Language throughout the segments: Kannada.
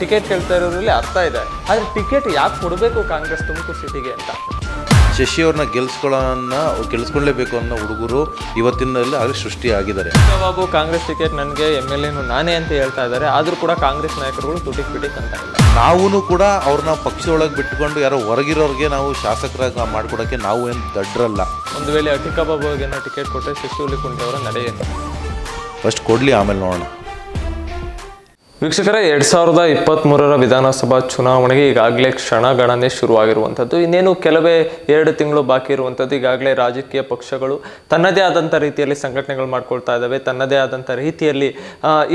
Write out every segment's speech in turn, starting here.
ಟಿಕೆಟ್ ಕೇಳ್ತಾ ಇರೋದ್ರಲ್ಲಿ ಅರ್ಥ ಇದೆ ಆದರೆ ಟಿಕೆಟ್ ಯಾಕೆ ಕೊಡಬೇಕು ಕಾಂಗ್ರೆಸ್ ತುಮಕೂರು ಸಿಟಿಗೆ ಅಂತ ಶಶಿಯವ್ರನ್ನ ಅವ್ರನ್ನ ಗೆಲ್ಸ್ಕೊಳ್ಳೇಬೇಕು ಅನ್ನೋ ಹುಡುಗರು ಇವತ್ತಿನಲ್ಲಿ ಆಗಲಿ ಸೃಷ್ಟಿ ಆಗಿದ್ದಾರೆ ಕಾಂಗ್ರೆಸ್ ಟಿಕೆಟ್ ನನಗೆ ಎಮ್ ಎಲ್ ಎನು ನಾನೇ ಅಂತ ಹೇಳ್ತಾ ಇದ್ದಾರೆ ಆದರೂ ಕೂಡ ಕಾಂಗ್ರೆಸ್ ನಾಯಕರುಗಳು ತುಟಿಕ್ ಬಿಟ್ಟಿ ಅಂತ ನಾವೂ ಕೂಡ ಅವ್ರನ್ನ ಪಕ್ಷ ಒಳಗೆ ಬಿಟ್ಕೊಂಡು ಯಾರೋ ಹೊರಗಿರೋರಿಗೆ ನಾವು ಶಾಸಕರಾಗಿ ಮಾಡ್ಕೊಡೋಕ್ಕೆ ನಾವು ಏನು ದಡ್ರಲ್ಲ ಒಂದು ವೇಳೆ ಬಾಬು ಏನೋ ಟಿಕೆಟ್ ಕೊಟ್ಟರೆ ಶಶಿ ಹುಲಿ ಕುಂಟೆ ಅವರ ನಡೆಯುತ್ತೆ ಫಸ್ಟ್ ಕೊಡಲಿ ಆಮೇಲೆ ನೋಡೋಣ ವೀಕ್ಷಕರೇ ಎರಡ್ ಸಾವಿರದ ಮೂರರ ವಿಧಾನಸಭಾ ಚುನಾವಣೆಗೆ ಈಗಾಗಲೇ ಕ್ಷಣಗಣನೆ ಶುರುವಾಗಿರುವಂಥದ್ದು ಇನ್ನೇನು ಕೆಲವೇ ಎರಡು ತಿಂಗಳು ಬಾಕಿ ಇರುವಂಥದ್ದು ಈಗಾಗಲೇ ರಾಜಕೀಯ ಪಕ್ಷಗಳು ತನ್ನದೇ ಆದಂಥ ರೀತಿಯಲ್ಲಿ ಸಂಘಟನೆಗಳು ಮಾಡ್ಕೊಳ್ತಾ ಇದ್ದಾವೆ ತನ್ನದೇ ಆದಂಥ ರೀತಿಯಲ್ಲಿ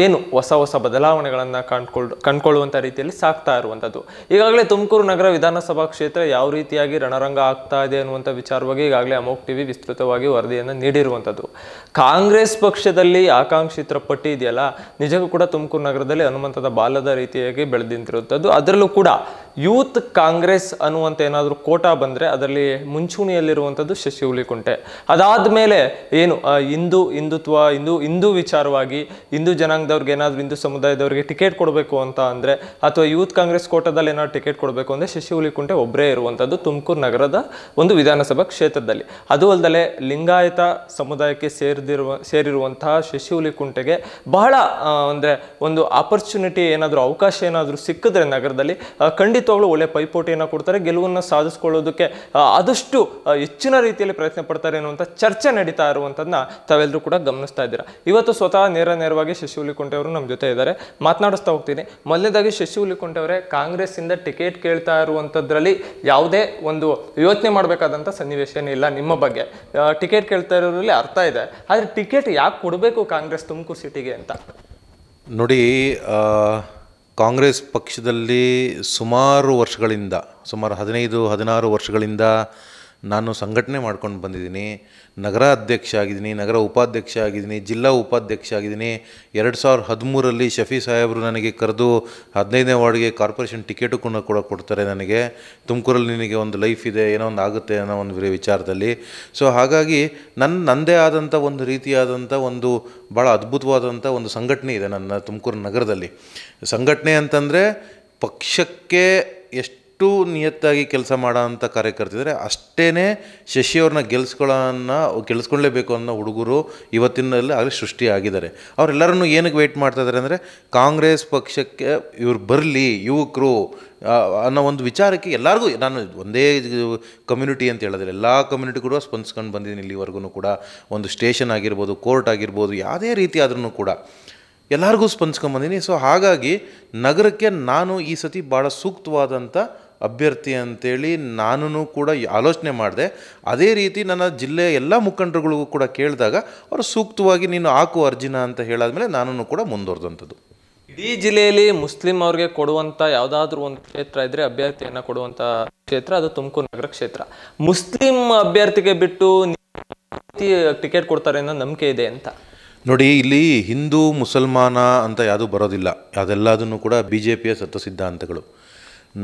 ಏನು ಹೊಸ ಹೊಸ ಬದಲಾವಣೆಗಳನ್ನು ಕಂಡುಕೊಳ್ ಕಂಡುಕೊಳ್ಳುವಂಥ ರೀತಿಯಲ್ಲಿ ಸಾಕ್ತಾ ಇರುವಂಥದ್ದು ಈಗಾಗಲೇ ತುಮಕೂರು ನಗರ ವಿಧಾನಸಭಾ ಕ್ಷೇತ್ರ ಯಾವ ರೀತಿಯಾಗಿ ರಣರಂಗ ಆಗ್ತಾ ಇದೆ ಅನ್ನುವಂಥ ವಿಚಾರವಾಗಿ ಈಗಾಗಲೇ ಅಮೋಕ್ ಟಿವಿ ವಿಸ್ತೃತವಾಗಿ ವರದಿಯನ್ನು ನೀಡಿರುವಂಥದ್ದು ಕಾಂಗ್ರೆಸ್ ಪಕ್ಷದಲ್ಲಿ ಆಕಾಂಕ್ಷಿತ್ರ ಪಟ್ಟಿ ಇದೆಯಲ್ಲ ನಿಜಕ್ಕೂ ಕೂಡ ತುಮಕೂರು ನಗರದಲ್ಲಿ ಹನುಮಂತದ ಬಾಲದ ರೀತಿಯಾಗಿ ಬೆಳೆದಿಂತಿರುವಂಥದ್ದು ಅದರಲ್ಲೂ ಕೂಡ ಯೂತ್ ಕಾಂಗ್ರೆಸ್ ಅನ್ನುವಂಥ ಏನಾದರೂ ಕೋಟಾ ಬಂದರೆ ಅದರಲ್ಲಿ ಮುಂಚೂಣಿಯಲ್ಲಿರುವಂಥದ್ದು ಶಶಿ ಹುಲಿಕುಂಟೆ ಅದಾದ ಮೇಲೆ ಏನು ಹಿಂದೂ ಹಿಂದುತ್ವ ಹಿಂದೂ ಹಿಂದೂ ವಿಚಾರವಾಗಿ ಹಿಂದೂ ಜನಾಂಗದವ್ರಿಗೆ ಏನಾದರೂ ಹಿಂದೂ ಸಮುದಾಯದವ್ರಿಗೆ ಟಿಕೆಟ್ ಕೊಡಬೇಕು ಅಂತ ಅಂದರೆ ಅಥವಾ ಯೂತ್ ಕಾಂಗ್ರೆಸ್ ಕೋಟಾದಲ್ಲಿ ಏನಾದ್ರು ಟಿಕೆಟ್ ಕೊಡಬೇಕು ಅಂದರೆ ಶಶಿ ಹುಲಿಕುಂಟೆ ಒಬ್ಬರೇ ಇರುವಂಥದ್ದು ತುಮಕೂರು ನಗರದ ಒಂದು ವಿಧಾನಸಭಾ ಕ್ಷೇತ್ರದಲ್ಲಿ ಅದು ಅಲ್ಲದೆ ಲಿಂಗಾಯತ ಸಮುದಾಯಕ್ಕೆ ಸೇರಿದಿರುವ ಸೇರಿರುವಂತಹ ಶಶಿ ಹುಲಿಕುಂಟೆಗೆ ಬಹಳ ಅಂದರೆ ಒಂದು ಆಪರ್ಚುನಿಟಿ ಏನಾದರೂ ಅವಕಾಶ ಏನಾದರೂ ಸಿಕ್ಕಿದ್ರೆ ನಗರದಲ್ಲಿ ಖಂಡಿತ ಖಂಡಿತವಾಗ್ಲೂ ಒಳ್ಳೆ ಪೈಪೋಟಿಯನ್ನು ಕೊಡ್ತಾರೆ ಗೆಲುವನ್ನು ಸಾಧಿಸ್ಕೊಳ್ಳೋದಕ್ಕೆ ಆದಷ್ಟು ಹೆಚ್ಚಿನ ರೀತಿಯಲ್ಲಿ ಪ್ರಯತ್ನ ಪಡ್ತಾರೆ ಅನ್ನುವಂಥ ಚರ್ಚೆ ನಡೀತಾ ಇರುವಂಥದ್ದನ್ನ ತಾವೆಲ್ಲರೂ ಕೂಡ ಗಮನಿಸ್ತಾ ಇದ್ದೀರಾ ಇವತ್ತು ಸ್ವತಃ ನೇರ ನೇರವಾಗಿ ಶಶಿ ಹುಲಿಕುಂಟೆ ಅವರು ನಮ್ಮ ಜೊತೆ ಇದ್ದಾರೆ ಮಾತನಾಡಿಸ್ತಾ ಹೋಗ್ತೀನಿ ಮೊದಲನೇದಾಗಿ ಶಶಿ ಹುಲಿಕುಂಟೆ ಅವರೇ ಕಾಂಗ್ರೆಸ್ಸಿಂದ ಟಿಕೆಟ್ ಕೇಳ್ತಾ ಇರುವಂಥದ್ರಲ್ಲಿ ಯಾವುದೇ ಒಂದು ಯೋಚನೆ ಮಾಡಬೇಕಾದಂಥ ಸನ್ನಿವೇಶ ಇಲ್ಲ ನಿಮ್ಮ ಬಗ್ಗೆ ಟಿಕೆಟ್ ಕೇಳ್ತಾ ಇರೋದ್ರಲ್ಲಿ ಅರ್ಥ ಇದೆ ಆದರೆ ಟಿಕೆಟ್ ಯಾಕೆ ಕೊಡಬೇಕು ಕಾಂಗ್ರೆಸ್ ತುಮಕೂರು ಸಿಟಿಗೆ ಅಂತ ನೋಡಿ ಕಾಂಗ್ರೆಸ್ ಪಕ್ಷದಲ್ಲಿ ಸುಮಾರು ವರ್ಷಗಳಿಂದ ಸುಮಾರು ಹದಿನೈದು ಹದಿನಾರು ವರ್ಷಗಳಿಂದ ನಾನು ಸಂಘಟನೆ ಮಾಡ್ಕೊಂಡು ಬಂದಿದ್ದೀನಿ ನಗರ ಅಧ್ಯಕ್ಷ ಆಗಿದ್ದೀನಿ ನಗರ ಉಪಾಧ್ಯಕ್ಷ ಆಗಿದ್ದೀನಿ ಜಿಲ್ಲಾ ಉಪಾಧ್ಯಕ್ಷ ಆಗಿದ್ದೀನಿ ಎರಡು ಸಾವಿರದ ಹದಿಮೂರಲ್ಲಿ ಶಫಿ ಸಾಹೇಬರು ನನಗೆ ಕರೆದು ಹದಿನೈದನೇ ವಾರ್ಡ್ಗೆ ಕಾರ್ಪೊರೇಷನ್ ಟಿಕೆಟು ಕೂಡ ಕೂಡ ಕೊಡ್ತಾರೆ ನನಗೆ ತುಮಕೂರಲ್ಲಿ ನಿನಗೆ ಒಂದು ಲೈಫ್ ಇದೆ ಏನೋ ಒಂದು ಆಗುತ್ತೆ ಅನ್ನೋ ಒಂದು ವಿಚಾರದಲ್ಲಿ ಸೊ ಹಾಗಾಗಿ ನನ್ನ ನನ್ನದೇ ಆದಂಥ ಒಂದು ರೀತಿಯಾದಂಥ ಒಂದು ಭಾಳ ಅದ್ಭುತವಾದಂಥ ಒಂದು ಸಂಘಟನೆ ಇದೆ ನನ್ನ ತುಮಕೂರು ನಗರದಲ್ಲಿ ಸಂಘಟನೆ ಅಂತಂದರೆ ಪಕ್ಷಕ್ಕೆ ಎಷ್ಟು ಎಷ್ಟು ನಿಯತ್ತಾಗಿ ಕೆಲಸ ಮಾಡೋ ಕಾರ್ಯಕರ್ತಿದ್ರೆ ಕಾರ್ಯಕರ್ತಿದ್ದಾರೆ ಅಷ್ಟೇ ಶಶಿಯವ್ರನ್ನ ಗೆಲ್ಸ್ಕೊಳ್ಳೋನ್ನ ಗೆಲ್ಸ್ಕೊಳ್ಳೇಬೇಕು ಅನ್ನೋ ಹುಡುಗರು ಇವತ್ತಿನಲ್ಲಿ ಆಗಲೇ ಸೃಷ್ಟಿಯಾಗಿದ್ದಾರೆ ಅವರೆಲ್ಲರನ್ನು ಏನಕ್ಕೆ ವೆಯ್ಟ್ ಇದ್ದಾರೆ ಅಂದರೆ ಕಾಂಗ್ರೆಸ್ ಪಕ್ಷಕ್ಕೆ ಇವ್ರು ಬರಲಿ ಯುವಕರು ಅನ್ನೋ ಒಂದು ವಿಚಾರಕ್ಕೆ ಎಲ್ಲರಿಗೂ ನಾನು ಒಂದೇ ಕಮ್ಯುನಿಟಿ ಅಂತ ಹೇಳಿದ್ರೆ ಎಲ್ಲ ಕಮ್ಯುನಿಟಿ ಕೂಡ ಸ್ಪಂದಿಸ್ಕೊಂಡು ಬಂದಿದ್ದೀನಿ ಇಲ್ಲಿವರೆಗೂ ಕೂಡ ಒಂದು ಸ್ಟೇಷನ್ ಆಗಿರ್ಬೋದು ಕೋರ್ಟ್ ಆಗಿರ್ಬೋದು ಯಾವುದೇ ರೀತಿ ಆದ್ರೂ ಕೂಡ ಎಲ್ಲರಿಗೂ ಸ್ಪಂದಿಸ್ಕೊಂಬಂದಿನಿ ಸೊ ಹಾಗಾಗಿ ನಗರಕ್ಕೆ ನಾನು ಈ ಸತಿ ಭಾಳ ಸೂಕ್ತವಾದಂಥ ಅಭ್ಯರ್ಥಿ ಅಂತೇಳಿ ನಾನು ಕೂಡ ಆಲೋಚನೆ ಮಾಡಿದೆ ಅದೇ ರೀತಿ ನನ್ನ ಜಿಲ್ಲೆಯ ಎಲ್ಲ ಮುಖಂಡರುಗಳಿಗೂ ಕೂಡ ಕೇಳಿದಾಗ ಅವರು ಸೂಕ್ತವಾಗಿ ನೀನು ಹಾಕು ಅರ್ಜಿನ ಅಂತ ಹೇಳಾದ್ಮೇಲೆ ನಾನು ಕೂಡ ಮುಂದುವರೆದಂಥದ್ದು ಇಡೀ ಜಿಲ್ಲೆಯಲ್ಲಿ ಮುಸ್ಲಿಂ ಅವ್ರಿಗೆ ಕೊಡುವಂಥ ಯಾವುದಾದ್ರೂ ಒಂದು ಕ್ಷೇತ್ರ ಇದ್ರೆ ಅಭ್ಯರ್ಥಿಯನ್ನು ಕೊಡುವಂಥ ಕ್ಷೇತ್ರ ಅದು ತುಮಕೂರು ನಗರ ಕ್ಷೇತ್ರ ಮುಸ್ಲಿಂ ಅಭ್ಯರ್ಥಿಗೆ ಬಿಟ್ಟು ಟಿಕೆಟ್ ಕೊಡ್ತಾರೆ ಅನ್ನೋ ನಂಬಿಕೆ ಇದೆ ಅಂತ ನೋಡಿ ಇಲ್ಲಿ ಹಿಂದೂ ಮುಸಲ್ಮಾನ ಅಂತ ಯಾವುದೂ ಬರೋದಿಲ್ಲ ಅದೆಲ್ಲದನ್ನು ಕೂಡ ಬಿ ಜೆ ಪಿಯ ಸತ್ತ ಸಿದ್ಧಾಂತಗಳು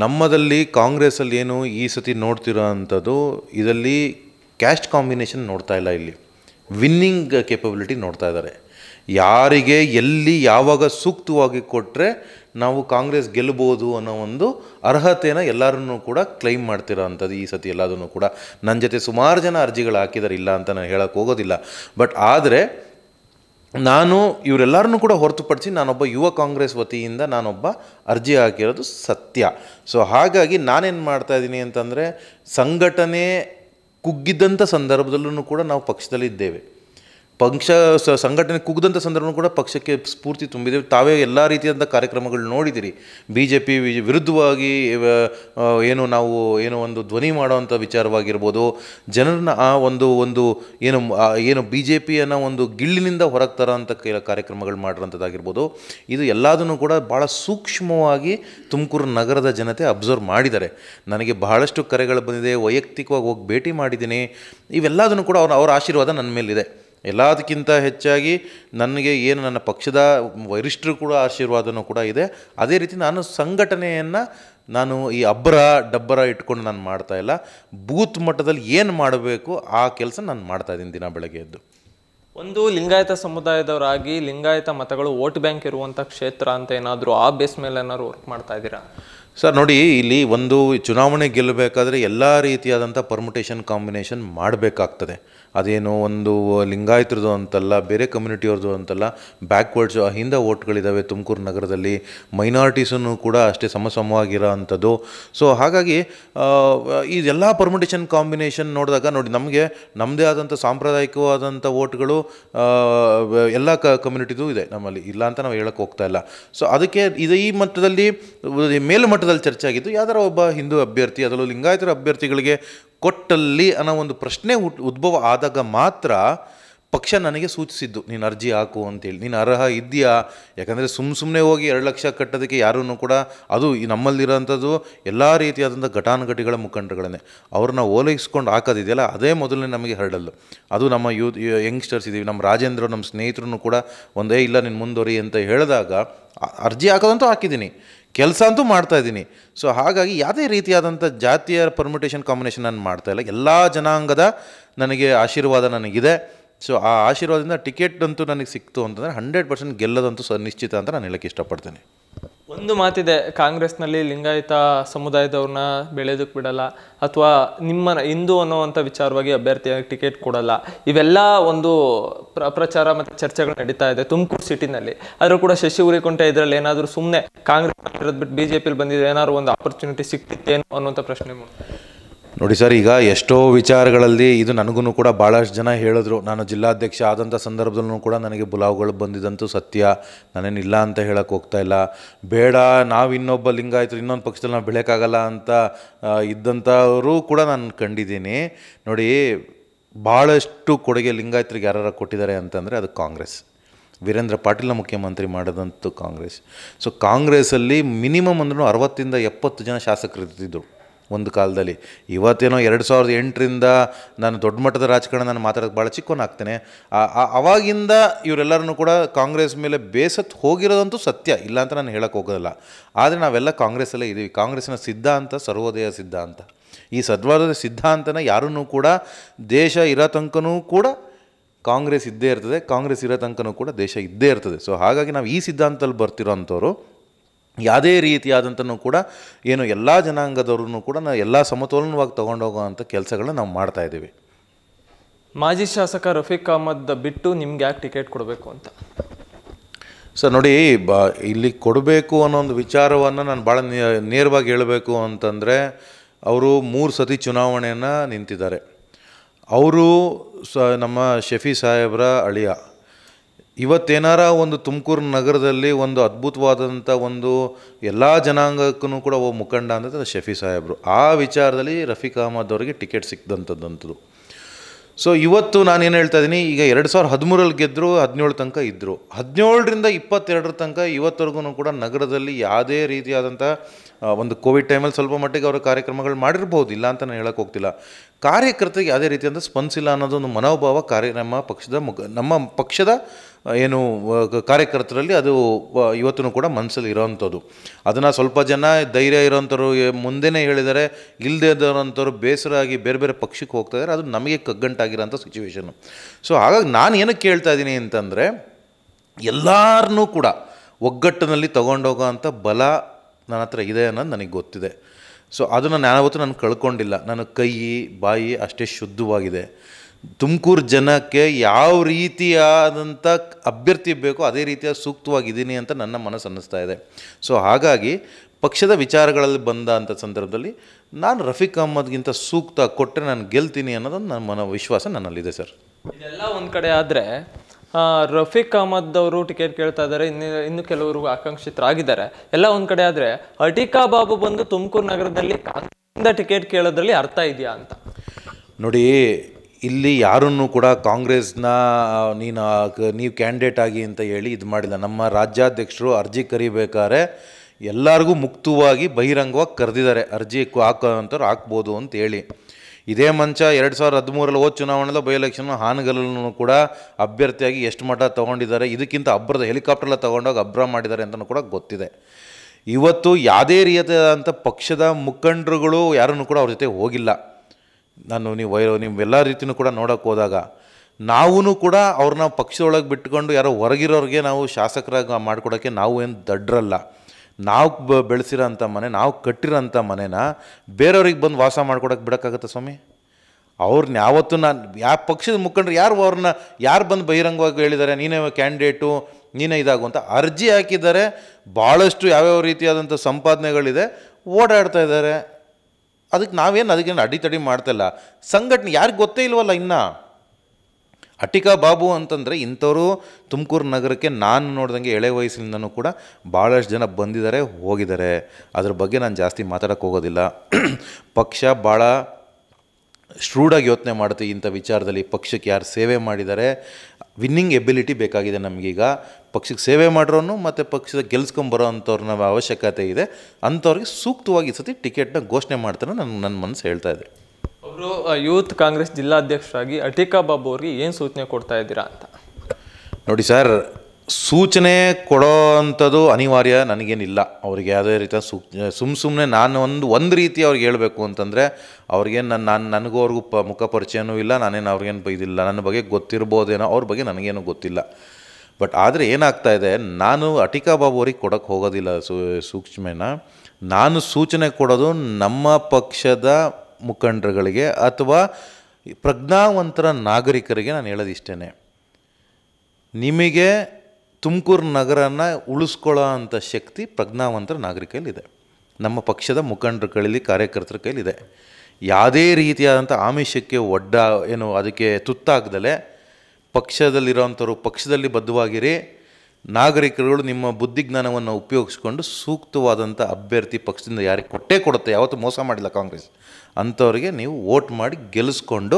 ನಮ್ಮದಲ್ಲಿ ಕಾಂಗ್ರೆಸ್ಸಲ್ಲಿ ಏನು ಈ ಸತಿ ನೋಡ್ತಿರೋ ಅಂಥದ್ದು ಇದರಲ್ಲಿ ಕ್ಯಾಸ್ಟ್ ಕಾಂಬಿನೇಷನ್ ನೋಡ್ತಾ ಇಲ್ಲ ಇಲ್ಲಿ ವಿನ್ನಿಂಗ್ ಕೇಪಬಿಲಿಟಿ ನೋಡ್ತಾ ಇದ್ದಾರೆ ಯಾರಿಗೆ ಎಲ್ಲಿ ಯಾವಾಗ ಸೂಕ್ತವಾಗಿ ಕೊಟ್ಟರೆ ನಾವು ಕಾಂಗ್ರೆಸ್ ಗೆಲ್ಲಬೋದು ಅನ್ನೋ ಒಂದು ಅರ್ಹತೆಯನ್ನು ಎಲ್ಲರನ್ನೂ ಕೂಡ ಕ್ಲೈಮ್ ಮಾಡ್ತಿರೋ ಅಂಥದ್ದು ಈ ಸತಿ ಎಲ್ಲದನ್ನು ಕೂಡ ನನ್ನ ಜೊತೆ ಸುಮಾರು ಜನ ಅರ್ಜಿಗಳು ಹಾಕಿದ್ದಾರೆ ಇಲ್ಲ ಅಂತ ನಾನು ಹೇಳೋಕ್ಕೆ ಹೋಗೋದಿಲ್ಲ ಬಟ್ ಆದರೆ ನಾನು ಇವರೆಲ್ಲರನ್ನೂ ಕೂಡ ಹೊರತುಪಡಿಸಿ ನಾನೊಬ್ಬ ಯುವ ಕಾಂಗ್ರೆಸ್ ವತಿಯಿಂದ ನಾನೊಬ್ಬ ಅರ್ಜಿ ಹಾಕಿರೋದು ಸತ್ಯ ಸೊ ಹಾಗಾಗಿ ನಾನೇನು ಮಾಡ್ತಾಯಿದ್ದೀನಿ ಅಂತಂದರೆ ಸಂಘಟನೆ ಕುಗ್ಗಿದ್ದಂಥ ಸಂದರ್ಭದಲ್ಲೂ ಕೂಡ ನಾವು ಪಕ್ಷದಲ್ಲಿದ್ದೇವೆ ಪಕ್ಷ ಸಂಘಟನೆ ಕುಗ್ದಂಥ ಸಂದರ್ಭ ಕೂಡ ಪಕ್ಷಕ್ಕೆ ಸ್ಫೂರ್ತಿ ತುಂಬಿದೆ ತಾವೇ ಎಲ್ಲ ರೀತಿಯಾದಂಥ ಕಾರ್ಯಕ್ರಮಗಳು ನೋಡಿದಿರಿ ಬಿ ಜೆ ಪಿ ವಿರುದ್ಧವಾಗಿ ಏನು ನಾವು ಏನು ಒಂದು ಧ್ವನಿ ಮಾಡುವಂಥ ವಿಚಾರವಾಗಿರ್ಬೋದು ಜನರನ್ನ ಆ ಒಂದು ಒಂದು ಏನು ಏನು ಬಿ ಜೆ ಪಿಯನ್ನು ಒಂದು ಗಿಳ್ಳಿನಿಂದ ಹೊರಗೆ ತರೋಂಥ ಕೆಲ ಕಾರ್ಯಕ್ರಮಗಳು ಮಾಡಿರೋಂಥದ್ದಾಗಿರ್ಬೋದು ಇದು ಎಲ್ಲದನ್ನು ಕೂಡ ಭಾಳ ಸೂಕ್ಷ್ಮವಾಗಿ ತುಮಕೂರು ನಗರದ ಜನತೆ ಅಬ್ಸರ್ವ್ ಮಾಡಿದ್ದಾರೆ ನನಗೆ ಬಹಳಷ್ಟು ಕರೆಗಳು ಬಂದಿದೆ ವೈಯಕ್ತಿಕವಾಗಿ ಹೋಗಿ ಭೇಟಿ ಮಾಡಿದ್ದೀನಿ ಇವೆಲ್ಲದನ್ನು ಕೂಡ ಅವ್ರ ಅವರ ಆಶೀರ್ವಾದ ನನ್ನ ಮೇಲಿದೆ ಎಲ್ಲದಕ್ಕಿಂತ ಹೆಚ್ಚಾಗಿ ನನಗೆ ಏನು ನನ್ನ ಪಕ್ಷದ ವರಿಷ್ಠರು ಕೂಡ ಆಶೀರ್ವಾದನೂ ಕೂಡ ಇದೆ ಅದೇ ರೀತಿ ನಾನು ಸಂಘಟನೆಯನ್ನು ನಾನು ಈ ಅಬ್ಬರ ಡಬ್ಬರ ಇಟ್ಕೊಂಡು ನಾನು ಮಾಡ್ತಾ ಇಲ್ಲ ಬೂತ್ ಮಟ್ಟದಲ್ಲಿ ಏನು ಮಾಡಬೇಕು ಆ ಕೆಲಸ ನಾನು ಮಾಡ್ತಾಯಿದ್ದೀನಿ ದಿನ ಬೆಳಗ್ಗೆ ಎದ್ದು ಒಂದು ಲಿಂಗಾಯತ ಸಮುದಾಯದವರಾಗಿ ಲಿಂಗಾಯತ ಮತಗಳು ವೋಟ್ ಬ್ಯಾಂಕ್ ಇರುವಂಥ ಕ್ಷೇತ್ರ ಅಂತ ಏನಾದರೂ ಆ ಬೇಸ್ ಮೇಲೆ ಏನಾದರೂ ವರ್ಕ್ ಮಾಡ್ತಾ ಇದ್ದೀರಾ ಸರ್ ನೋಡಿ ಇಲ್ಲಿ ಒಂದು ಚುನಾವಣೆ ಗೆಲ್ಲಬೇಕಾದ್ರೆ ಎಲ್ಲ ರೀತಿಯಾದಂಥ ಪರ್ಮುಟೇಷನ್ ಕಾಂಬಿನೇಷನ್ ಮಾಡಬೇಕಾಗ್ತದೆ ಅದೇನು ಒಂದು ಲಿಂಗಾಯತ್ರದ್ದು ಅಂತಲ್ಲ ಬೇರೆ ಕಮ್ಯುನಿಟಿಯವ್ರದ್ದು ಅಂತಲ್ಲ ಬ್ಯಾಕ್ವರ್ಡ್ಸ್ ಹಿಂದೆ ಓಟ್ಗಳಿದ್ದಾವೆ ತುಮಕೂರು ನಗರದಲ್ಲಿ ಮೈನಾರಿಟೀಸನ್ನು ಕೂಡ ಅಷ್ಟೇ ಸಮಸಮವಾಗಿರೋ ಅಂಥದ್ದು ಸೊ ಹಾಗಾಗಿ ಇದೆಲ್ಲ ಪರ್ಮಿಟೇಷನ್ ಕಾಂಬಿನೇಷನ್ ನೋಡಿದಾಗ ನೋಡಿ ನಮಗೆ ನಮ್ಮದೇ ಆದಂಥ ಸಾಂಪ್ರದಾಯಿಕವಾದಂಥ ಓಟ್ಗಳು ಎಲ್ಲ ಕ ಕಮ್ಯುನಿಟಿದು ಇದೆ ನಮ್ಮಲ್ಲಿ ಇಲ್ಲ ಅಂತ ನಾವು ಹೇಳಕ್ಕೆ ಹೋಗ್ತಾ ಇಲ್ಲ ಸೊ ಅದಕ್ಕೆ ಇದು ಈ ಮಟ್ಟದಲ್ಲಿ ಮೇಲ್ಮಟ್ಟದಲ್ಲಿ ಚರ್ಚೆ ಆಗಿದ್ದು ಯಾವ್ದಾರ ಒಬ್ಬ ಹಿಂದೂ ಅಭ್ಯರ್ಥಿ ಅದರಲ್ಲೂ ಲಿಂಗಾಯತರ ಅಭ್ಯರ್ಥಿಗಳಿಗೆ ಕೊಟ್ಟಲ್ಲಿ ಅನ್ನೋ ಒಂದು ಪ್ರಶ್ನೆ ಉದ್ಭವ ಆದಾಗ ಮಾತ್ರ ಪಕ್ಷ ನನಗೆ ಸೂಚಿಸಿದ್ದು ನೀನು ಅರ್ಜಿ ಹಾಕು ಅಂತೇಳಿ ನೀನು ಅರ್ಹ ಇದೆಯಾ ಯಾಕಂದರೆ ಸುಮ್ಮ ಸುಮ್ಮನೆ ಹೋಗಿ ಎರಡು ಲಕ್ಷ ಕಟ್ಟೋದಕ್ಕೆ ಯಾರೂ ಕೂಡ ಅದು ನಮ್ಮಲ್ಲಿರೋಂಥದ್ದು ಎಲ್ಲ ರೀತಿಯಾದಂಥ ಘಟಾನುಘಟಿಗಳ ಮುಖಂಡಗಳನ್ನೇ ಅವ್ರನ್ನ ಓಲೈಸ್ಕೊಂಡು ಹಾಕೋದಿದೆಯಲ್ಲ ಅದೇ ಮೊದಲನೇ ನಮಗೆ ಹರಡಲ್ಲು ಅದು ನಮ್ಮ ಯೂತ್ ಯಂಗ್ಸ್ಟರ್ಸ್ ಇದ್ದೀವಿ ನಮ್ಮ ರಾಜೇಂದ್ರ ನಮ್ಮ ಸ್ನೇಹಿತರು ಕೂಡ ಒಂದೇ ಇಲ್ಲ ನಿನ್ನ ಮುಂದುವರಿ ಅಂತ ಹೇಳಿದಾಗ ಅರ್ಜಿ ಹಾಕೋದಂತೂ ಹಾಕಿದ್ದೀನಿ ಕೆಲಸ ಅಂತೂ ಮಾಡ್ತಾ ಇದ್ದೀನಿ ಸೊ ಹಾಗಾಗಿ ಯಾವುದೇ ರೀತಿಯಾದಂಥ ಜಾತಿಯ ಪರ್ಮಿಟೇಷನ್ ಕಾಂಬಿನೇಷನ್ ನಾನು ಮಾಡ್ತಾ ಇಲ್ಲ ಎಲ್ಲ ಜನಾಂಗದ ನನಗೆ ಆಶೀರ್ವಾದ ನನಗಿದೆ ಸೊ ಆ ಆಶೀರ್ವಾದದಿಂದ ಟಿಕೆಟ್ ಅಂತೂ ನನಗೆ ಸಿಕ್ತು ಅಂತಂದರೆ ಹಂಡ್ರೆಡ್ ಪರ್ಸೆಂಟ್ ಗೆಲ್ಲೋದಂತೂ ಸ ನಿಶ್ಚಿತ ಅಂತ ನಾನು ಹೇಳೋಕ್ಕೆ ಇಷ್ಟಪಡ್ತೇನೆ ಒಂದು ಮಾತಿದೆ ಕಾಂಗ್ರೆಸ್ನಲ್ಲಿ ಲಿಂಗಾಯತ ಸಮುದಾಯದವ್ರನ್ನ ಬೆಳೆಯೋದಕ್ಕೆ ಬಿಡಲ್ಲ ಅಥವಾ ನಿಮ್ಮ ಹಿಂದೂ ಅನ್ನೋವಂಥ ವಿಚಾರವಾಗಿ ಅಭ್ಯರ್ಥಿಯಾಗಿ ಟಿಕೆಟ್ ಕೊಡಲ್ಲ ಇವೆಲ್ಲ ಒಂದು ಪ್ರ ಪ್ರಚಾರ ಮತ್ತು ಚರ್ಚೆಗಳು ನಡೀತಾ ಇದೆ ತುಮಕೂರು ಸಿಟಿನಲ್ಲಿ ಆದರೂ ಕೂಡ ಶಶಿ ಉರಿಕುಂಟೆ ಇದರಲ್ಲಿ ಏನಾದರೂ ಸುಮ್ಮನೆ ಕಾಂಗ್ರೆಸ್ ಬಿಟ್ಟು ಬಿ ಜೆ ಪಿಲಿ ಬಂದಿದ್ರೆ ಏನಾದ್ರು ಒಂದು ಆಪರ್ಚುನಿಟಿ ಸಿಕ್ತಿತ್ತೇನು ಅನ್ನುವಂಥ ಪ್ರಶ್ನೆ ಮುಂದೆ ನೋಡಿ ಸರ್ ಈಗ ಎಷ್ಟೋ ವಿಚಾರಗಳಲ್ಲಿ ಇದು ನನಗೂ ಕೂಡ ಭಾಳಷ್ಟು ಜನ ಹೇಳಿದ್ರು ನಾನು ಜಿಲ್ಲಾಧ್ಯಕ್ಷ ಆದಂಥ ಸಂದರ್ಭದಲ್ಲೂ ಕೂಡ ನನಗೆ ಬುಲಾವ್ಗಳು ಬಂದಿದ್ದಂತೂ ಸತ್ಯ ನಾನೇನಿಲ್ಲ ಅಂತ ಹೇಳಕ್ಕೆ ಹೋಗ್ತಾ ಇಲ್ಲ ಬೇಡ ನಾವು ಇನ್ನೊಬ್ಬ ಲಿಂಗಾಯತರು ಇನ್ನೊಂದು ಪಕ್ಷದಲ್ಲಿ ನಾವು ಬೆಳೆಯೋಕ್ಕಾಗಲ್ಲ ಅಂತ ಇದ್ದಂಥವರು ಕೂಡ ನಾನು ಕಂಡಿದ್ದೀನಿ ನೋಡಿ ಭಾಳಷ್ಟು ಕೊಡುಗೆ ಲಿಂಗಾಯತರಿಗೆ ಯಾರು ಕೊಟ್ಟಿದ್ದಾರೆ ಅಂತಂದರೆ ಅದು ಕಾಂಗ್ರೆಸ್ ವೀರೇಂದ್ರ ಪಾಟೀಲ್ನ ಮುಖ್ಯಮಂತ್ರಿ ಮಾಡಿದಂಥ ಕಾಂಗ್ರೆಸ್ ಸೊ ಕಾಂಗ್ರೆಸ್ಸಲ್ಲಿ ಮಿನಿಮಮ್ ಅಂದ್ರೂ ಅರವತ್ತಿಂದ ಎಪ್ಪತ್ತು ಜನ ಶಾಸಕರು ಒಂದು ಕಾಲದಲ್ಲಿ ಇವತ್ತೇನೋ ಎರಡು ಸಾವಿರದ ಎಂಟರಿಂದ ನಾನು ದೊಡ್ಡ ಮಟ್ಟದ ರಾಜಕಾರಣ ನಾನು ಮಾತಾಡೋದು ಭಾಳ ಚಿಕ್ಕವನಾಗ್ತೇನೆ ಅವಾಗಿಂದ ಇವರೆಲ್ಲರೂ ಕೂಡ ಕಾಂಗ್ರೆಸ್ ಮೇಲೆ ಬೇಸತ್ತು ಹೋಗಿರೋದಂತೂ ಸತ್ಯ ಇಲ್ಲ ಅಂತ ನಾನು ಹೇಳೋಕ್ಕೆ ಹೋಗೋದಲ್ಲ ಆದರೆ ನಾವೆಲ್ಲ ಕಾಂಗ್ರೆಸ್ಸಲ್ಲೇ ಇದ್ದೀವಿ ಕಾಂಗ್ರೆಸ್ನ ಸಿದ್ಧಾಂತ ಸರ್ವೋದಯ ಸಿದ್ಧಾಂತ ಈ ಸದ್ವಾದದ ಸಿದ್ಧಾಂತನ ಯಾರನ್ನೂ ಕೂಡ ದೇಶ ಇರೋ ತನಕನೂ ಕೂಡ ಕಾಂಗ್ರೆಸ್ ಇದ್ದೇ ಇರ್ತದೆ ಕಾಂಗ್ರೆಸ್ ಇರೋ ತನಕನೂ ಕೂಡ ದೇಶ ಇದ್ದೇ ಇರ್ತದೆ ಸೊ ಹಾಗಾಗಿ ನಾವು ಈ ಸಿದ್ಧಾಂತದಲ್ಲಿ ಬರ್ತಿರೋ ಅಂಥವ್ರು ಯಾವುದೇ ರೀತಿಯಾದಂಥನೂ ಕೂಡ ಏನು ಎಲ್ಲ ಜನಾಂಗದವ್ರೂ ಕೂಡ ನಾವು ಎಲ್ಲ ಸಮತೋಲನವಾಗಿ ತೊಗೊಂಡೋಗೋವಂಥ ಕೆಲಸಗಳನ್ನ ನಾವು ಮಾಡ್ತಾ ಇದ್ದೀವಿ ಮಾಜಿ ಶಾಸಕ ರಫೀಕ್ ಅಹಮದ್ ಬಿಟ್ಟು ನಿಮ್ಗೆ ಯಾಕೆ ಟಿಕೆಟ್ ಕೊಡಬೇಕು ಅಂತ ಸರ್ ನೋಡಿ ಬ ಇಲ್ಲಿ ಕೊಡಬೇಕು ಅನ್ನೋ ಒಂದು ವಿಚಾರವನ್ನು ನಾನು ಭಾಳ ನೇರವಾಗಿ ಹೇಳಬೇಕು ಅಂತಂದರೆ ಅವರು ಮೂರು ಸತಿ ಚುನಾವಣೆಯನ್ನು ನಿಂತಿದ್ದಾರೆ ಅವರು ಸ ನಮ್ಮ ಶಫಿ ಸಾಹೇಬ್ರ ಅಳಿಯ ಇವತ್ತೇನಾರ ಒಂದು ತುಮಕೂರು ನಗರದಲ್ಲಿ ಒಂದು ಅದ್ಭುತವಾದಂಥ ಒಂದು ಎಲ್ಲ ಜನಾಂಗಕ್ಕೂ ಕೂಡ ಒಬ್ಬ ಮುಖಂಡ ಅಂದರೆ ಶಫಿ ಸಾಹೇಬರು ಆ ವಿಚಾರದಲ್ಲಿ ರಫೀಕ್ ಅಹಮದ್ ಅವರಿಗೆ ಟಿಕೆಟ್ ಸಿಕ್ಕಿದಂಥದ್ದಂಥದ್ದು ಸೊ ಇವತ್ತು ನಾನೇನು ಹೇಳ್ತಾ ಇದ್ದೀನಿ ಈಗ ಎರಡು ಸಾವಿರದ ಹದಿಮೂರಲ್ಲಿ ಗೆದ್ದರು ಹದಿನೇಳು ತನಕ ಇದ್ದರು ಹದಿನೇಳರಿಂದ ಇಪ್ಪತ್ತೆರಡರ ತನಕ ಇವತ್ತರೆಗೂ ಕೂಡ ನಗರದಲ್ಲಿ ಯಾವುದೇ ರೀತಿಯಾದಂಥ ಒಂದು ಕೋವಿಡ್ ಟೈಮಲ್ಲಿ ಸ್ವಲ್ಪ ಮಟ್ಟಿಗೆ ಅವರು ಕಾರ್ಯಕ್ರಮಗಳು ಮಾಡಿರ್ಬೋದು ಇಲ್ಲ ಅಂತ ನಾನು ಹೇಳಕ್ಕೆ ಹೋಗ್ತಿಲ್ಲ ಕಾರ್ಯಕರ್ತರಿಗೆ ಯಾವುದೇ ರೀತಿಯಂತ ಸ್ಪಂದಿಸಿಲ್ಲ ಅನ್ನೋದೊಂದು ಮನೋಭಾವ ಕಾರ್ಯ ನಮ್ಮ ಪಕ್ಷದ ಮುಖ ನಮ್ಮ ಪಕ್ಷದ ಏನು ಕಾರ್ಯಕರ್ತರಲ್ಲಿ ಅದು ಇವತ್ತೂ ಕೂಡ ಮನಸ್ಸಲ್ಲಿ ಇರೋವಂಥದ್ದು ಅದನ್ನು ಸ್ವಲ್ಪ ಜನ ಧೈರ್ಯ ಇರೋಂಥವ್ರು ಮುಂದೆನೇ ಹೇಳಿದರೆ ಇಲ್ಲದೆ ಬೇಸರಾಗಿ ಬೇಸರ ಆಗಿ ಬೇರೆ ಬೇರೆ ಪಕ್ಷಕ್ಕೆ ಹೋಗ್ತಾ ಇದ್ದಾರೆ ಅದು ನಮಗೆ ಕಗ್ಗಂಟಾಗಿರೋಂಥ ಸಿಚುವೇಶನ್ನು ಸೊ ಹಾಗಾಗಿ ನಾನು ಏನಕ್ಕೆ ಕೇಳ್ತಾ ಇದ್ದೀನಿ ಅಂತಂದರೆ ಎಲ್ಲರನ್ನೂ ಕೂಡ ಒಗ್ಗಟ್ಟಿನಲ್ಲಿ ತೊಗೊಂಡೋಗೋ ಅಂಥ ಬಲ ನನ್ನ ಹತ್ರ ಇದೆ ಅನ್ನೋದು ನನಗೆ ಗೊತ್ತಿದೆ ಸೊ ಅದು ನಾನು ಯಾವತ್ತೂ ನಾನು ಕಳ್ಕೊಂಡಿಲ್ಲ ನನ್ನ ಕೈ ಬಾಯಿ ಅಷ್ಟೇ ಶುದ್ಧವಾಗಿದೆ ತುಮಕೂರು ಜನಕ್ಕೆ ಯಾವ ರೀತಿಯಾದಂಥ ಅಭ್ಯರ್ಥಿ ಬೇಕೋ ಅದೇ ರೀತಿಯ ಸೂಕ್ತವಾಗಿದ್ದೀನಿ ಅಂತ ನನ್ನ ಮನಸ್ಸು ಅನ್ನಿಸ್ತಾ ಇದೆ ಸೊ ಹಾಗಾಗಿ ಪಕ್ಷದ ವಿಚಾರಗಳಲ್ಲಿ ಬಂದ ಅಂಥ ಸಂದರ್ಭದಲ್ಲಿ ನಾನು ರಫೀಕ್ ಅಹಮ್ಮದ್ಗಿಂತ ಸೂಕ್ತ ಕೊಟ್ಟರೆ ನಾನು ಗೆಲ್ತೀನಿ ಅನ್ನೋದೊಂದು ನನ್ನ ಮನ ವಿಶ್ವಾಸ ನನ್ನಲ್ಲಿದೆ ಸರ್ ಇದೆಲ್ಲ ಒಂದು ಕಡೆ ಆದರೆ ರಫೀಕ್ ಅಹಮದ್ ಅವರು ಟಿಕೆಟ್ ಕೇಳ್ತಾ ಇದ್ದಾರೆ ಇನ್ನು ಇನ್ನು ಕೆಲವರು ಆಕಾಂಕ್ಷಿತರಾಗಿದ್ದಾರೆ ಎಲ್ಲ ಒಂದು ಕಡೆ ಆದರೆ ಅಟಿಕಾ ಬಾಬು ಬಂದು ತುಮಕೂರು ನಗರದಲ್ಲಿ ಕಾಂಗ್ರೆಸ್ ಟಿಕೆಟ್ ಕೇಳೋದ್ರಲ್ಲಿ ಅರ್ಥ ಇದೆಯಾ ಅಂತ ನೋಡಿ ಇಲ್ಲಿ ಯಾರನ್ನು ಕೂಡ ಕಾಂಗ್ರೆಸ್ನ ನೀನು ನೀವು ಕ್ಯಾಂಡಿಡೇಟ್ ಆಗಿ ಅಂತ ಹೇಳಿ ಇದು ಮಾಡಿಲ್ಲ ನಮ್ಮ ರಾಜ್ಯಾಧ್ಯಕ್ಷರು ಅರ್ಜಿ ಕರಿಬೇಕಾದ್ರೆ ಎಲ್ಲರಿಗೂ ಮುಕ್ತವಾಗಿ ಬಹಿರಂಗವಾಗಿ ಕರೆದಿದ್ದಾರೆ ಅರ್ಜಿ ಹಾಕೋ ಅಂತವ್ರು ಹಾಕ್ಬೋದು ಅಂತ ಹೇಳಿ ಇದೇ ಮಂಚ ಎರಡು ಸಾವಿರದ ಹದಿಮೂರಲ್ಲಿ ಹೋದ ಚುನಾವಣೆಯಲ್ಲಿ ಬೈ ಎಲೆಕ್ಷನ್ ಹಾನಗಲ್ಲೂ ಕೂಡ ಅಭ್ಯರ್ಥಿಯಾಗಿ ಎಷ್ಟು ಮಠ ತೊಗೊಂಡಿದ್ದಾರೆ ಇದಕ್ಕಿಂತ ಅಬ್ಬರದ ಹೆಲಿಕಾಪ್ಟರ್ಲ ತೊಗೊಂಡೋಗಿ ಅಬ್ರ ಮಾಡಿದ್ದಾರೆ ಅಂತಲೂ ಕೂಡ ಗೊತ್ತಿದೆ ಇವತ್ತು ಯಾವುದೇ ರೀತಿಯಾದಂಥ ಪಕ್ಷದ ಮುಖಂಡರುಗಳು ಯಾರನ್ನು ಕೂಡ ಅವ್ರ ಜೊತೆ ಹೋಗಿಲ್ಲ ನಾನು ನೀವು ನೀವು ನೀವೆಲ್ಲ ರೀತಿಯೂ ಕೂಡ ನೋಡೋಕ್ಕೆ ಹೋದಾಗ ನಾವೂ ಕೂಡ ಅವ್ರನ್ನ ಪಕ್ಷದೊಳಗೆ ಬಿಟ್ಕೊಂಡು ಯಾರೋ ಹೊರಗಿರೋರಿಗೆ ನಾವು ಶಾಸಕರಾಗಿ ಮಾಡ್ಕೊಡೋಕ್ಕೆ ನಾವು ಏನು ದಡ್ರಲ್ಲ ನಾವು ಬ ಬೆಳೆಸಿರೋ ಅಂಥ ಮನೆ ನಾವು ಕಟ್ಟಿರೋಂಥ ಅಂಥ ಮನೆನ ಬೇರೆಯವ್ರಿಗೆ ಬಂದು ವಾಸ ಮಾಡ್ಕೊಡೋಕೆ ಬಿಡೋಕ್ಕಾಗತ್ತೆ ಸ್ವಾಮಿ ಅವ್ರನ್ನ ಯಾವತ್ತೂ ನಾನು ಯಾವ ಪಕ್ಷದ ಮುಖಂಡರು ಯಾರು ಅವ್ರನ್ನ ಯಾರು ಬಂದು ಬಹಿರಂಗವಾಗಿ ಹೇಳಿದ್ದಾರೆ ನೀನೇ ಕ್ಯಾಂಡಿಡೇಟು ನೀನೇ ಇದಾಗು ಅಂತ ಅರ್ಜಿ ಹಾಕಿದ್ದಾರೆ ಭಾಳಷ್ಟು ಯಾವ್ಯಾವ ರೀತಿಯಾದಂಥ ಸಂಪಾದನೆಗಳಿದೆ ಓಡಾಡ್ತಾ ಇದ್ದಾರೆ ಅದಕ್ಕೆ ನಾವೇನು ಅದಕ್ಕೇನು ಅಡಿತಡಿ ಮಾಡ್ತಾಯಿಲ್ಲ ಸಂಘಟನೆ ಯಾರಿಗೆ ಗೊತ್ತೇ ಇಲ್ವಲ್ಲ ಇನ್ನೂ ಅಟಿಕಾ ಬಾಬು ಅಂತಂದರೆ ಇಂಥವರು ತುಮಕೂರು ನಗರಕ್ಕೆ ನಾನು ನೋಡ್ದಂಗೆ ಎಳೆ ವಯಸ್ಸಿನಿಂದನೂ ಕೂಡ ಭಾಳಷ್ಟು ಜನ ಬಂದಿದ್ದಾರೆ ಹೋಗಿದ್ದಾರೆ ಅದ್ರ ಬಗ್ಗೆ ನಾನು ಜಾಸ್ತಿ ಮಾತಾಡೋಕ್ಕೆ ಹೋಗೋದಿಲ್ಲ ಪಕ್ಷ ಭಾಳ ಶ್ರೂಡಾಗಿ ಯೋಚನೆ ಮಾಡುತ್ತೆ ಇಂಥ ವಿಚಾರದಲ್ಲಿ ಪಕ್ಷಕ್ಕೆ ಯಾರು ಸೇವೆ ಮಾಡಿದ್ದಾರೆ ವಿನ್ನಿಂಗ್ ಎಬಿಲಿಟಿ ಬೇಕಾಗಿದೆ ನಮಗೀಗ ಪಕ್ಷಕ್ಕೆ ಸೇವೆ ಮಾಡಿರೋನು ಮತ್ತು ಪಕ್ಷದ ಗೆಲ್ಸ್ಕೊಂಬರೋ ಅಂಥವ್ರನ್ನ ಅವಶ್ಯಕತೆ ಇದೆ ಅಂಥವ್ರಿಗೆ ಸೂಕ್ತವಾಗಿ ಸತಿ ಟಿಕೆಟ್ನ ಘೋಷಣೆ ಮಾಡ್ತಾರೆ ನಾನು ನನ್ನ ಮನಸ್ಸು ಹೇಳ್ತಾ ಇದೆ ಅವರು ಯೂತ್ ಕಾಂಗ್ರೆಸ್ ಜಿಲ್ಲಾಧ್ಯಕ್ಷರಾಗಿ ಅಟಿಕಾ ಬಾಬು ಅವ್ರಿಗೆ ಏನು ಸೂಚನೆ ಕೊಡ್ತಾ ಇದ್ದೀರಾ ಅಂತ ನೋಡಿ ಸರ್ ಸೂಚನೆ ಕೊಡೋ ಅಂಥದ್ದು ಅನಿವಾರ್ಯ ನನಗೇನಿಲ್ಲ ಅವ್ರಿಗೆ ಯಾವುದೇ ರೀತಿಯ ಸೂ ಸುಮ್ಮ ಸುಮ್ಮನೆ ನಾನು ಒಂದು ಒಂದು ರೀತಿ ಅವ್ರಿಗೆ ಹೇಳಬೇಕು ಅಂತಂದರೆ ಅವ್ರಿಗೇನು ನನ್ನ ನಾನು ನನಗೂ ಅವ್ರಿಗೂ ಪ ಮುಖ ಪರಿಚಯನೂ ಇಲ್ಲ ನಾನೇನು ಅವ್ರಿಗೇನು ಬೈದಿಲ್ಲ ನನ್ನ ಬಗ್ಗೆ ಗೊತ್ತಿರ್ಬೋದೇನೋ ಅವ್ರ ಬಗ್ಗೆ ನನಗೇನು ಗೊತ್ತಿಲ್ಲ ಬಟ್ ಆದರೆ ಏನಾಗ್ತಾ ಇದೆ ನಾನು ಅಟಿಕಾ ಬಾಬು ಅವ್ರಿಗೆ ಕೊಡೋಕ್ಕೆ ಹೋಗೋದಿಲ್ಲ ಸೂ ಸೂಕ್ಷ್ಮೆನ ನಾನು ಸೂಚನೆ ಕೊಡೋದು ನಮ್ಮ ಪಕ್ಷದ ಮುಖಂಡರುಗಳಿಗೆ ಅಥವಾ ಪ್ರಜ್ಞಾವಂತರ ನಾಗರಿಕರಿಗೆ ನಾನು ಹೇಳೋದಿಷ್ಟೇ ನಿಮಗೆ ತುಮಕೂರು ನಗರನ ಉಳಿಸ್ಕೊಳ್ಳೋ ಅಂಥ ಶಕ್ತಿ ಪ್ರಜ್ಞಾವಂತರ ನಾಗರಿಕಲ್ಲಿದೆ ನಮ್ಮ ಪಕ್ಷದ ಮುಖಂಡರ ಕೈಲಿ ಕಾರ್ಯಕರ್ತರ ಕೈಲಿದೆ ಯಾವುದೇ ರೀತಿಯಾದಂಥ ಆಮಿಷಕ್ಕೆ ಒಡ್ಡ ಏನು ಅದಕ್ಕೆ ತುತ್ತಾಗ್ದಲೇ ಪಕ್ಷದಲ್ಲಿರೋಂಥವ್ರು ಪಕ್ಷದಲ್ಲಿ ಬದ್ಧವಾಗಿರಿ ನಾಗರಿಕರುಗಳು ನಿಮ್ಮ ಬುದ್ಧಿಜ್ಞಾನವನ್ನು ಉಪಯೋಗಿಸ್ಕೊಂಡು ಸೂಕ್ತವಾದಂಥ ಅಭ್ಯರ್ಥಿ ಪಕ್ಷದಿಂದ ಯಾರಿಗೆ ಕೊಟ್ಟೇ ಕೊಡುತ್ತೆ ಯಾವತ್ತೂ ಮೋಸ ಮಾಡಿಲ್ಲ ಕಾಂಗ್ರೆಸ್ ಅಂಥವ್ರಿಗೆ ನೀವು ವೋಟ್ ಮಾಡಿ ಗೆಲ್ಲಿಸ್ಕೊಂಡು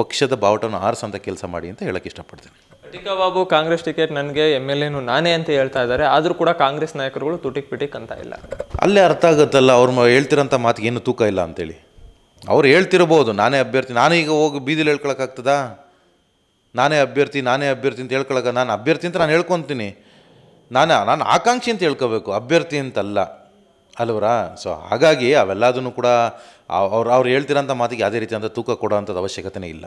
ಪಕ್ಷದ ಬಾವುಟನ ಅಂತ ಕೆಲಸ ಮಾಡಿ ಅಂತ ಹೇಳಕ್ಕೆ ಇಷ್ಟಪಡ್ತೀನಿ ಅಟಿಕಾ ಬಾಬು ಕಾಂಗ್ರೆಸ್ ಟಿಕೆಟ್ ನನಗೆ ಎಮ್ ಎಲ್ ಎನು ನಾನೇ ಅಂತ ಹೇಳ್ತಾ ಇದ್ದಾರೆ ಆದರೂ ಕೂಡ ಕಾಂಗ್ರೆಸ್ ನಾಯಕರುಗಳು ತುಟಿಕ್ ಪಿಟಿಕ್ ಅಂತ ಇಲ್ಲ ಅಲ್ಲೇ ಅರ್ಥ ಆಗುತ್ತಲ್ಲ ಅವ್ರು ಹೇಳ್ತಿರೋಂಥ ಮಾತಿಗೆ ಏನು ತೂಕ ಇಲ್ಲ ಅಂತೇಳಿ ಅವ್ರು ಹೇಳ್ತಿರ್ಬೋದು ನಾನೇ ಅಭ್ಯರ್ಥಿ ನಾನೇ ಈಗ ಹೋಗಿ ಬೀದಿಲಿ ಹೇಳ್ಕೊಳಕ್ಕಾಗ್ತದ ನಾನೇ ಅಭ್ಯರ್ಥಿ ನಾನೇ ಅಭ್ಯರ್ಥಿ ಅಂತ ಹೇಳ್ಕೊಳಕ್ಕೆ ನಾನು ಅಭ್ಯರ್ಥಿ ಅಂತ ನಾನು ಹೇಳ್ಕೊತೀನಿ ನಾನು ನಾನು ಆಕಾಂಕ್ಷಿ ಅಂತ ಹೇಳ್ಕೋಬೇಕು ಅಭ್ಯರ್ಥಿ ಅಂತಲ್ಲ ಅಲ್ವರಾ ಸೊ ಹಾಗಾಗಿ ಅವೆಲ್ಲದನ್ನು ಕೂಡ ಅವ್ರು ಅವ್ರು ಹೇಳ್ತಿರೋಂಥ ಮಾತಿಗೆ ಯಾವುದೇ ರೀತಿಯಾದಂಥ ತೂಕ ಕೊಡೋವಂಥದ್ದು ಅವಶ್ಯಕತೆ ಅವಶ್ಯಕತೆನೇ ಇಲ್ಲ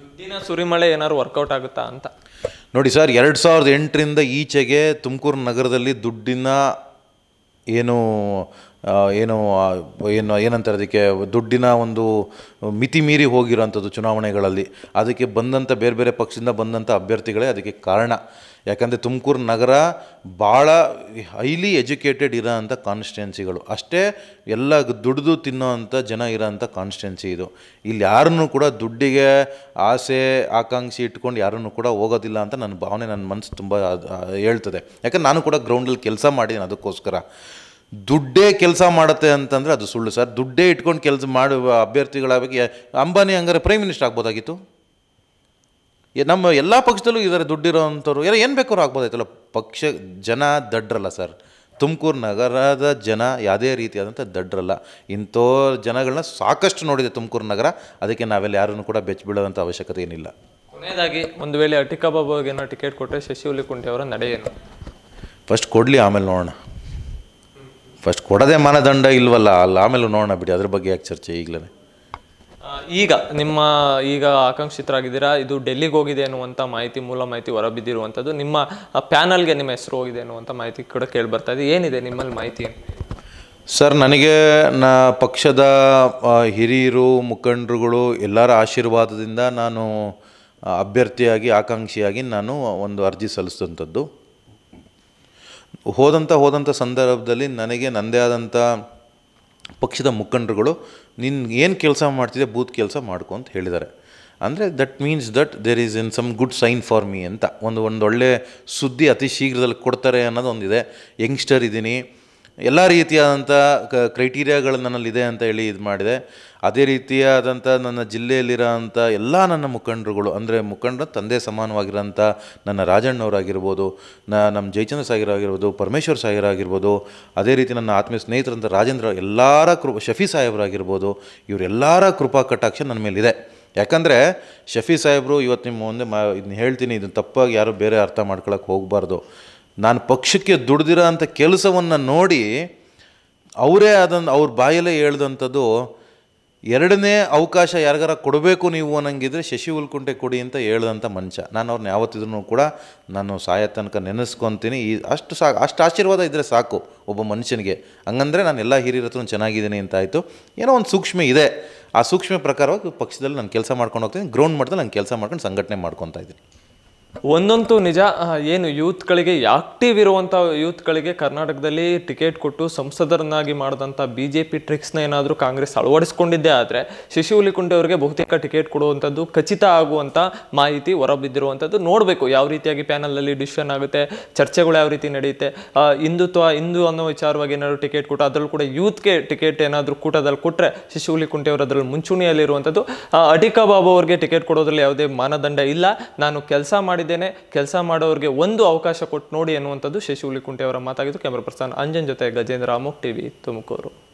ದುಡ್ಡಿನ ಸುರಿಮಳೆ ಏನಾದ್ರು ವರ್ಕೌಟ್ ಆಗುತ್ತಾ ಅಂತ ನೋಡಿ ಸರ್ ಎರಡು ಸಾವಿರದ ಎಂಟರಿಂದ ಈಚೆಗೆ ತುಮಕೂರು ನಗರದಲ್ಲಿ ದುಡ್ಡಿನ ಏನು ಏನು ಏನು ಏನಂತಾರೆ ಅದಕ್ಕೆ ದುಡ್ಡಿನ ಒಂದು ಮಿತಿ ಮೀರಿ ಹೋಗಿರೋಂಥದ್ದು ಚುನಾವಣೆಗಳಲ್ಲಿ ಅದಕ್ಕೆ ಬಂದಂಥ ಬೇರೆ ಬೇರೆ ಪಕ್ಷದಿಂದ ಬಂದಂಥ ಅಭ್ಯರ್ಥಿಗಳೇ ಅದಕ್ಕೆ ಕಾರಣ ಯಾಕಂದರೆ ತುಮಕೂರು ನಗರ ಭಾಳ ಹೈಲಿ ಎಜುಕೇಟೆಡ್ ಇರೋ ಅಂಥ ಕಾನ್ಸ್ಟಿಟ್ಯೆನ್ಸಿಗಳು ಅಷ್ಟೇ ಎಲ್ಲ ದುಡಿದು ತಿನ್ನೋ ಅಂಥ ಜನ ಇರೋ ಅಂಥ ಕಾನ್ಸ್ಟಿಟ್ಯೆನ್ಸಿ ಇದು ಇಲ್ಲಿ ಯಾರನ್ನೂ ಕೂಡ ದುಡ್ಡಿಗೆ ಆಸೆ ಆಕಾಂಕ್ಷಿ ಇಟ್ಕೊಂಡು ಯಾರನ್ನು ಕೂಡ ಹೋಗೋದಿಲ್ಲ ಅಂತ ನನ್ನ ಭಾವನೆ ನನ್ನ ಮನಸ್ಸು ತುಂಬ ಹೇಳ್ತದೆ ಯಾಕಂದ್ರೆ ನಾನು ಕೂಡ ಗ್ರೌಂಡಲ್ಲಿ ಕೆಲಸ ಮಾಡಿದ್ದೀನಿ ಅದಕ್ಕೋಸ್ಕರ ದುಡ್ಡೇ ಕೆಲಸ ಮಾಡುತ್ತೆ ಅಂತಂದರೆ ಅದು ಸುಳ್ಳು ಸರ್ ದುಡ್ಡೇ ಇಟ್ಕೊಂಡು ಕೆಲಸ ಮಾಡುವ ಬಗ್ಗೆ ಅಂಬಾನಿ ಹಂಗಾರೆ ಪ್ರೈಮ್ ಮಿನಿಸ್ಟರ್ ಆಗ್ಬೋದಾಗಿತ್ತು ನಮ್ಮ ಎಲ್ಲ ಪಕ್ಷದಲ್ಲೂ ಇದ್ದಾರೆ ದುಡ್ಡಿರೋವಂಥವ್ರು ಎಲ್ಲ ಏನು ಬೇಕಾದ್ರೂ ಆಗ್ಬೋದಾಯ್ತಲ್ಲ ಪಕ್ಷ ಜನ ದಡ್ಡ್ರಲ್ಲ ಸರ್ ತುಮಕೂರು ನಗರದ ಜನ ಯಾವುದೇ ರೀತಿಯಾದಂಥ ದಡ್ರಲ್ಲ ಇಂಥೋ ಜನಗಳನ್ನ ಸಾಕಷ್ಟು ನೋಡಿದೆ ತುಮಕೂರು ನಗರ ಅದಕ್ಕೆ ನಾವೆಲ್ಲ ಯಾರನ್ನು ಕೂಡ ಬೆಚ್ಚಬೀಳೋವಂಥ ಅವಶ್ಯಕತೆ ಏನಿಲ್ಲ ಕೊನೆಯದಾಗಿ ಒಂದು ವೇಳೆ ಅಟಿಕಾ ಏನೋ ಟಿಕೆಟ್ ಕೊಟ್ಟರೆ ಶಶಿ ಹುಲಿಕುಂಟಿ ಅವರ ನಡೆಯೇನು ಫಸ್ಟ್ ಕೊಡಲಿ ಆಮೇಲೆ ನೋಡೋಣ ಫಸ್ಟ್ ಕೊಡದೆ ಮಾನದಂಡ ಇಲ್ವಲ್ಲ ಅಲ್ಲ ಆಮೇಲೆ ನೋಡೋಣ ಬಿಡಿ ಅದ್ರ ಬಗ್ಗೆ ಯಾಕೆ ಚರ್ಚೆ ಈಗಲೇ ಈಗ ನಿಮ್ಮ ಈಗ ಆಕಾಂಕ್ಷಿತರಾಗಿದ್ದೀರಾ ಇದು ಡೆಲ್ಲಿಗೆ ಹೋಗಿದೆ ಅನ್ನುವಂಥ ಮಾಹಿತಿ ಮೂಲ ಮಾಹಿತಿ ಹೊರಬಿದ್ದಿರುವಂಥದ್ದು ನಿಮ್ಮ ಪ್ಯಾನಲ್ಗೆ ನಿಮ್ಮ ಹೆಸರು ಹೋಗಿದೆ ಅನ್ನುವಂಥ ಮಾಹಿತಿ ಕೂಡ ಕೇಳಿ ಬರ್ತಾ ಇದೆ ಏನಿದೆ ನಿಮ್ಮಲ್ಲಿ ಮಾಹಿತಿ ಸರ್ ನನಗೆ ನ ಪಕ್ಷದ ಹಿರಿಯರು ಮುಖಂಡರುಗಳು ಎಲ್ಲರ ಆಶೀರ್ವಾದದಿಂದ ನಾನು ಅಭ್ಯರ್ಥಿಯಾಗಿ ಆಕಾಂಕ್ಷಿಯಾಗಿ ನಾನು ಒಂದು ಅರ್ಜಿ ಸಲ್ಲಿಸಿದಂಥದ್ದು ಹೋದಂಥ ಹೋದಂಥ ಸಂದರ್ಭದಲ್ಲಿ ನನಗೆ ನನ್ನದೇ ಆದಂಥ ಪಕ್ಷದ ಮುಖಂಡರುಗಳು ನಿನ್ನ ಏನು ಕೆಲಸ ಮಾಡ್ತಿದೆ ಬೂತ್ ಕೆಲಸ ಮಾಡ್ಕೊ ಅಂತ ಹೇಳಿದ್ದಾರೆ ಅಂದರೆ that means that there is in some good sign for me ಅಂತ ಒಂದು ಒಂದೊಳ್ಳೆ ಸುದ್ದಿ ಅತಿ ಶೀಘ್ರದಲ್ಲಿ ಕೊಡ್ತಾರೆ ಅನ್ನೋದು ಒಂದಿದೆ ಯಂಗ್ಸ್ಟರ್ ಇದ್ದೀನಿ ಎಲ್ಲ ರೀತಿಯಾದಂಥ ಕ ಕ್ರೈಟೀರಿಯಾಗಳು ನನ್ನಲ್ಲಿದೆ ಅಂತ ಹೇಳಿ ಇದು ಮಾಡಿದೆ ಅದೇ ರೀತಿಯಾದಂಥ ನನ್ನ ಜಿಲ್ಲೆಯಲ್ಲಿರೋಂಥ ಎಲ್ಲ ನನ್ನ ಮುಖಂಡರುಗಳು ಅಂದರೆ ಮುಖಂಡರ ತಂದೆ ಸಮಾನವಾಗಿರೋಂಥ ನನ್ನ ರಾಜಣ್ಣವರಾಗಿರ್ಬೋದು ನ ನಮ್ಮ ಜಯಚಂದ್ರ ಸಾಗರ್ ಆಗಿರ್ಬೋದು ಪರಮೇಶ್ವರ್ ಸಾಗರ್ ಆಗಿರ್ಬೋದು ಅದೇ ರೀತಿ ನನ್ನ ಆತ್ಮೀಯ ಸ್ನೇಹಿತರಂಥ ರಾಜೇಂದ್ರ ಎಲ್ಲರ ಕೃ ಶಫಿ ಸಾಹೇಬರಾಗಿರ್ಬೋದು ಇವರೆಲ್ಲರ ಕೃಪಾ ಕಟಾಕ್ಷ ನನ್ನ ಮೇಲಿದೆ ಯಾಕಂದರೆ ಶಫಿ ಸಾಹೇಬರು ಇವತ್ತು ನಿಮ್ಮ ಮುಂದೆ ಮಾ ಇದನ್ನ ಹೇಳ್ತೀನಿ ಇದನ್ನು ತಪ್ಪಾಗಿ ಯಾರು ಬೇರೆ ಅರ್ಥ ಮಾಡ್ಕೊಳಕ್ಕೆ ಹೋಗಬಾರ್ದು ನಾನು ಪಕ್ಷಕ್ಕೆ ದುಡ್ದಿರೋ ಅಂಥ ಕೆಲಸವನ್ನು ನೋಡಿ ಅವರೇ ಅದನ್ನು ಅವ್ರ ಬಾಯಲ್ಲೇ ಹೇಳ್ದಂಥದ್ದು ಎರಡನೇ ಅವಕಾಶ ಯಾರಿಗಾರ ಕೊಡಬೇಕು ನೀವು ಅನ್ನಂಗಿದ್ರೆ ಶಶಿ ಉಲ್ಕುಂಟೆ ಕೊಡಿ ಅಂತ ಹೇಳ್ದಂಥ ಮಂಚ ನಾನು ಅವ್ರನ್ನ ಯಾವತ್ತಿದ್ರೂ ಕೂಡ ನಾನು ಸಾಯ ತನಕ ನೆನೆಸ್ಕೊತೀನಿ ಈ ಅಷ್ಟು ಸಾ ಅಷ್ಟು ಆಶೀರ್ವಾದ ಇದ್ದರೆ ಸಾಕು ಒಬ್ಬ ಮನುಷ್ಯನಿಗೆ ಹಂಗಂದರೆ ನಾನು ಎಲ್ಲ ಹಿರಿಯರ ಹತ್ರ ಚೆನ್ನಾಗಿದ್ದೀನಿ ಅಂತ ಆಯಿತು ಏನೋ ಒಂದು ಸೂಕ್ಷ್ಮ ಇದೆ ಆ ಸೂಕ್ಷ್ಮ ಪ್ರಕಾರವಾಗಿ ಪಕ್ಷದಲ್ಲಿ ನಾನು ಕೆಲಸ ಮಾಡ್ಕೊಂಡು ಹೋಗ್ತೀನಿ ಗ್ರೌಂಡ್ ಮಟ್ಟದಲ್ಲಿ ನಾನು ಕೆಲಸ ಮಾಡ್ಕೊಂಡು ಸಂಘಟನೆ ಮಾಡ್ಕೊತಾ ಇದ್ದೀನಿ ಒಂದಂತೂ ನಿಜ ಏನು ಯೂತ್ಗಳಿಗೆ ಆಕ್ಟಿವ್ ಇರುವಂಥ ಯೂತ್ಗಳಿಗೆ ಕರ್ನಾಟಕದಲ್ಲಿ ಟಿಕೆಟ್ ಕೊಟ್ಟು ಸಂಸದರನ್ನಾಗಿ ಮಾಡಿದಂಥ ಬಿ ಜೆ ಪಿ ಟ್ರಿಕ್ಸ್ನ ಏನಾದರೂ ಕಾಂಗ್ರೆಸ್ ಅಳವಡಿಸ್ಕೊಂಡಿದ್ದೇ ಆದರೆ ಶಿಶು ಹುಲಿಕುಂಟೆ ಅವರಿಗೆ ಬಹುತೇಕ ಟಿಕೆಟ್ ಕೊಡುವಂಥದ್ದು ಖಚಿತ ಆಗುವಂಥ ಮಾಹಿತಿ ಹೊರಬಿದ್ದಿರುವಂಥದ್ದು ನೋಡಬೇಕು ಯಾವ ರೀತಿಯಾಗಿ ಪ್ಯಾನಲಲ್ಲಿ ಡಿಸಿಷನ್ ಆಗುತ್ತೆ ಚರ್ಚೆಗಳು ಯಾವ ರೀತಿ ನಡೆಯುತ್ತೆ ಹಿಂದುತ್ವ ಹಿಂದೂ ಅನ್ನೋ ವಿಚಾರವಾಗಿ ಏನಾದರೂ ಟಿಕೆಟ್ ಕೊಟ್ಟು ಅದರಲ್ಲೂ ಕೂಡ ಯೂತ್ಗೆ ಟಿಕೆಟ್ ಏನಾದರೂ ಕೂಟದಲ್ಲಿ ಕೊಟ್ಟರೆ ಶಿಶು ಹುಲಿಕುಂಟೆ ಅವರು ಅದರಲ್ಲಿ ಮುಂಚೂಣಿಯಲ್ಲಿರುವಂಥದ್ದು ಅಟಿಕಾ ಬಾಬು ಅವರಿಗೆ ಟಿಕೆಟ್ ಕೊಡೋದ್ರಲ್ಲಿ ಯಾವುದೇ ಮಾನದಂಡ ಇಲ್ಲ ನಾನು ಕೆಲಸ ಮಾಡಿ ಮಾಡಿದ್ದೇನೆ ಕೆಲಸ ಮಾಡೋರಿಗೆ ಒಂದು ಅವಕಾಶ ಕೊಟ್ಟು ನೋಡಿ ಅನ್ನುವಂಥದ್ದು ಶಶಿ ಹುಲಿಕುಂಟೆ ಅವರ ಮಾತಾಗಿದ್ದು ಕ್ಯಾಮ್ರಾ ಪರ್ಸನ್ ಅಂಜನ್ ಜೊತೆ ಗಜೇಂದ್ರ ಅಮೋಕ್ ಟಿವಿ ತುಮಕೂರು